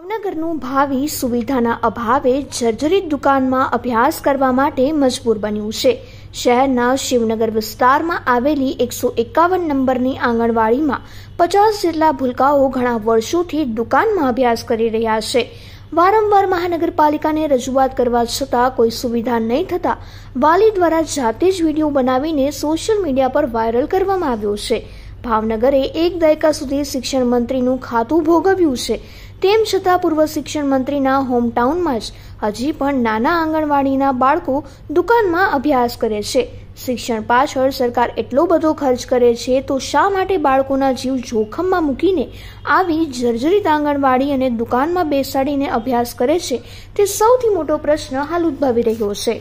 ભાવનગરનું ભાવિ સુવિધાના અભાવે જર્જરિત દુકાનમાં અભ્યાસ કરવા માટે મજબૂર બન્યું છે શહેરના શિવનગર વિસ્તારમાં આવેલી એકસો એકાવન નંબરની આંગણવાડીમાં પચાસ જેટલા ભૂલકાઓ ઘણા વર્ષોથી દુકાનમાં અભ્યાસ કરી રહ્યા છે વારંવાર મહાનગરપાલિકાને રજૂઆત કરવા છતાં કોઈ સુવિધા નહીં થતાં વાલી દ્વારા જાતે જ વિડીયો બનાવીને સોશિયલ મીડિયા પર વાયરલ કરવામાં આવ્યો છે ભાવનગરે એક દાયકા સુધી શિક્ષણ મંત્રીનું ખાતું ભોગવ્યું છે તેમ છતાં પૂર્વ શિક્ષણ મંત્રીના હોમટાઉનમાં જ હજી પણ નાના આંગણવાડીના બાળકો દુકાનમાં અભ્યાસ કરે છે શિક્ષણ પાછળ સરકાર એટલો બધો ખર્ચ કરે છે તો શા માટે બાળકોના જીવ જોખમમાં મૂકીને આવી જર્જરિત આંગણવાડી અને દુકાનમાં બેસાડીને અભ્યાસ કરે છે તે સૌથી મોટો પ્રશ્ન હાલ ઉદ્ભવી રહ્યો છે